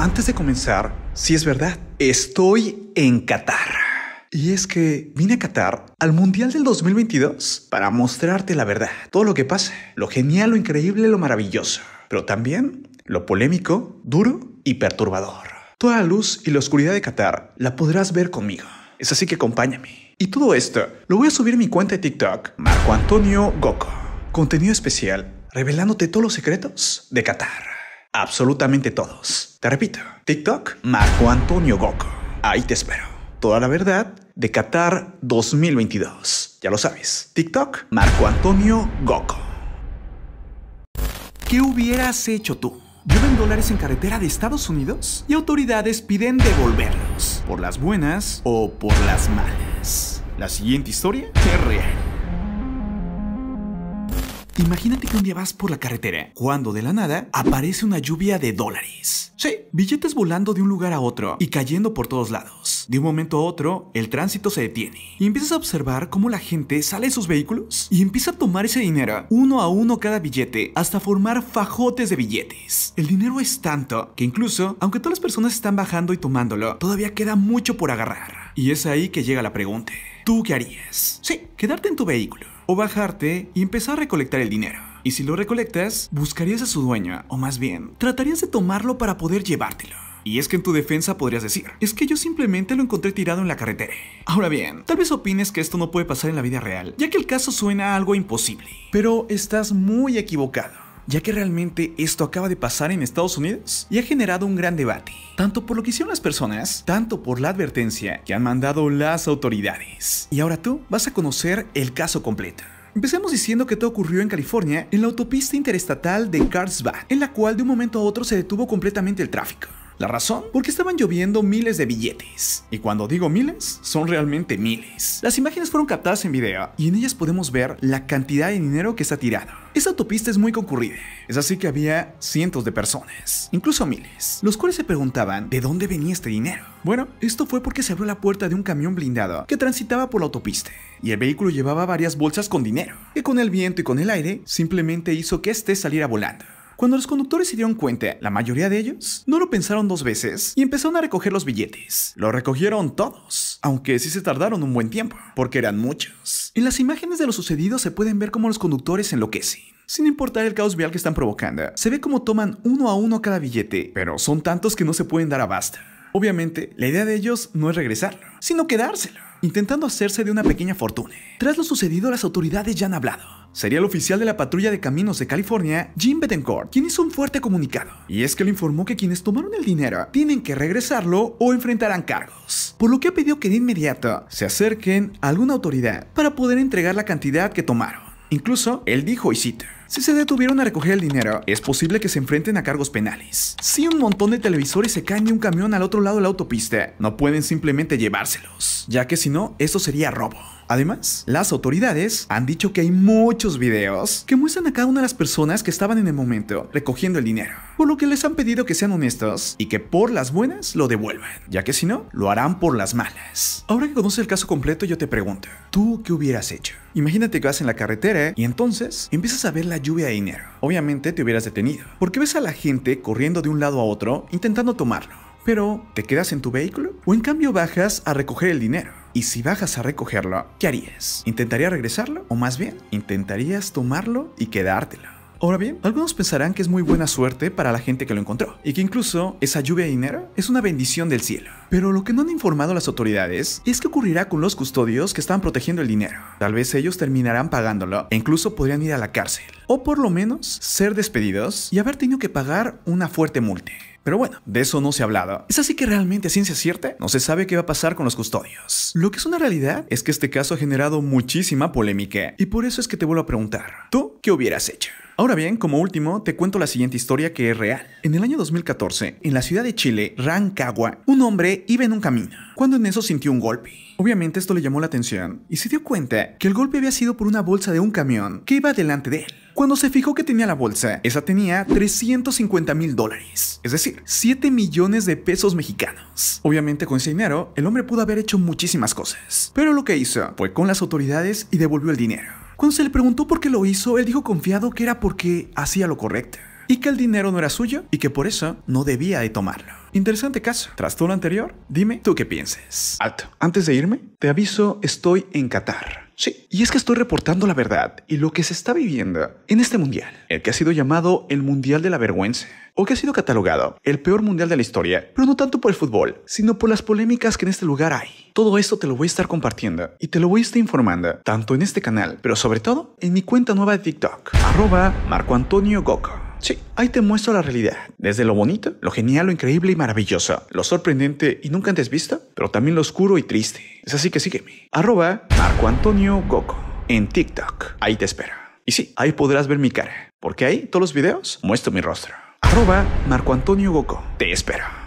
Antes de comenzar, si es verdad, estoy en Qatar. Y es que vine a Qatar al Mundial del 2022 para mostrarte la verdad, todo lo que pasa, lo genial, lo increíble, lo maravilloso, pero también lo polémico, duro y perturbador. Toda la luz y la oscuridad de Qatar la podrás ver conmigo. Es así que acompáñame. Y todo esto lo voy a subir a mi cuenta de TikTok, Marco Antonio Goco. Contenido especial revelándote todos los secretos de Qatar absolutamente todos. Te repito, TikTok, Marco Antonio Goco. Ahí te espero. Toda la verdad de Qatar 2022. Ya lo sabes. TikTok, Marco Antonio Goco. ¿Qué hubieras hecho tú? Llueven dólares en carretera de Estados Unidos y autoridades piden devolverlos, por las buenas o por las malas. La siguiente historia es real. Imagínate que un día vas por la carretera, cuando de la nada aparece una lluvia de dólares. Sí, billetes volando de un lugar a otro y cayendo por todos lados. De un momento a otro, el tránsito se detiene y empiezas a observar cómo la gente sale de sus vehículos y empieza a tomar ese dinero, uno a uno cada billete, hasta formar fajotes de billetes. El dinero es tanto que incluso, aunque todas las personas están bajando y tomándolo, todavía queda mucho por agarrar. Y es ahí que llega la pregunta, ¿tú qué harías? Sí, quedarte en tu vehículo o bajarte y empezar a recolectar el dinero. Y si lo recolectas, buscarías a su dueño, o más bien, tratarías de tomarlo para poder llevártelo. Y es que en tu defensa podrías decir, es que yo simplemente lo encontré tirado en la carretera. Ahora bien, tal vez opines que esto no puede pasar en la vida real, ya que el caso suena a algo imposible. Pero estás muy equivocado ya que realmente esto acaba de pasar en Estados Unidos y ha generado un gran debate, tanto por lo que hicieron las personas, tanto por la advertencia que han mandado las autoridades. Y ahora tú vas a conocer el caso completo. Empecemos diciendo que todo ocurrió en California, en la autopista interestatal de Carlsbad, en la cual de un momento a otro se detuvo completamente el tráfico. ¿La razón? Porque estaban lloviendo miles de billetes. Y cuando digo miles, son realmente miles. Las imágenes fueron captadas en video y en ellas podemos ver la cantidad de dinero que está tirado. Esta autopista es muy concurrida, es así que había cientos de personas, incluso miles, los cuales se preguntaban de dónde venía este dinero. Bueno, esto fue porque se abrió la puerta de un camión blindado que transitaba por la autopista, y el vehículo llevaba varias bolsas con dinero, que con el viento y con el aire simplemente hizo que este saliera volando. Cuando los conductores se dieron cuenta, la mayoría de ellos no lo pensaron dos veces y empezaron a recoger los billetes. Lo recogieron todos, aunque sí se tardaron un buen tiempo, porque eran muchos. En las imágenes de lo sucedido se pueden ver cómo los conductores enloquecen. Sin importar el caos vial que están provocando, se ve cómo toman uno a uno cada billete, pero son tantos que no se pueden dar basta. Obviamente, la idea de ellos no es regresarlo, sino quedárselo intentando hacerse de una pequeña fortuna. Tras lo sucedido, las autoridades ya han hablado. Sería el oficial de la patrulla de caminos de California, Jim Betancourt quien hizo un fuerte comunicado. Y es que le informó que quienes tomaron el dinero tienen que regresarlo o enfrentarán cargos. Por lo que ha pedido que de inmediato se acerquen a alguna autoridad para poder entregar la cantidad que tomaron. Incluso, él dijo, y cita, si se detuvieron a recoger el dinero, es posible que se enfrenten a cargos penales. Si un montón de televisores se caen de un camión al otro lado de la autopista, no pueden simplemente llevárselos, ya que si no, esto sería robo. Además, las autoridades han dicho que hay muchos videos que muestran a cada una de las personas que estaban en el momento recogiendo el dinero, por lo que les han pedido que sean honestos y que por las buenas lo devuelvan, ya que si no, lo harán por las malas. Ahora que conoces el caso completo, yo te pregunto, ¿tú qué hubieras hecho? Imagínate que vas en la carretera y entonces empiezas a ver la lluvia de dinero. Obviamente te hubieras detenido, porque ves a la gente corriendo de un lado a otro intentando tomarlo. Pero, ¿te quedas en tu vehículo? ¿O en cambio bajas a recoger el dinero? Y si bajas a recogerlo, ¿qué harías? ¿Intentarías regresarlo? ¿O más bien, intentarías tomarlo y quedártelo? Ahora bien, algunos pensarán que es muy buena suerte para la gente que lo encontró, y que incluso esa lluvia de dinero es una bendición del cielo. Pero lo que no han informado las autoridades es que ocurrirá con los custodios que están protegiendo el dinero. Tal vez ellos terminarán pagándolo e incluso podrían ir a la cárcel, o por lo menos ser despedidos y haber tenido que pagar una fuerte multa. Pero bueno, de eso no se ha hablado. Es así que realmente a ciencia cierta no se sabe qué va a pasar con los custodios. Lo que es una realidad es que este caso ha generado muchísima polémica y por eso es que te vuelvo a preguntar, ¿tú qué hubieras hecho? Ahora bien, como último, te cuento la siguiente historia que es real. En el año 2014, en la ciudad de Chile, Rancagua, un hombre iba en un camino, cuando en eso sintió un golpe. Obviamente esto le llamó la atención y se dio cuenta que el golpe había sido por una bolsa de un camión que iba delante de él. Cuando se fijó que tenía la bolsa, esa tenía 350 mil dólares, es decir, 7 millones de pesos mexicanos. Obviamente con ese dinero, el hombre pudo haber hecho muchísimas cosas, pero lo que hizo fue con las autoridades y devolvió el dinero. Cuando se le preguntó por qué lo hizo, él dijo confiado que era porque hacía lo correcto y que el dinero no era suyo y que por eso no debía de tomarlo. Interesante caso. Tras todo lo anterior, dime tú qué piensas. Alto. Antes de irme, te aviso, estoy en Qatar. Sí, y es que estoy reportando la verdad y lo que se está viviendo en este mundial, el que ha sido llamado el Mundial de la Vergüenza, o que ha sido catalogado el peor mundial de la historia, pero no tanto por el fútbol, sino por las polémicas que en este lugar hay. Todo esto te lo voy a estar compartiendo y te lo voy a estar informando, tanto en este canal, pero sobre todo en mi cuenta nueva de TikTok, arroba Marco Antonio Sí, ahí te muestro la realidad, desde lo bonito, lo genial, lo increíble y maravilloso, lo sorprendente y nunca antes visto, pero también lo oscuro y triste. Es así que sígueme. Arroba Marco Antonio en TikTok. Ahí te espero. Y sí, ahí podrás ver mi cara, porque ahí todos los videos muestro mi rostro. Arroba Marco Antonio Te espero.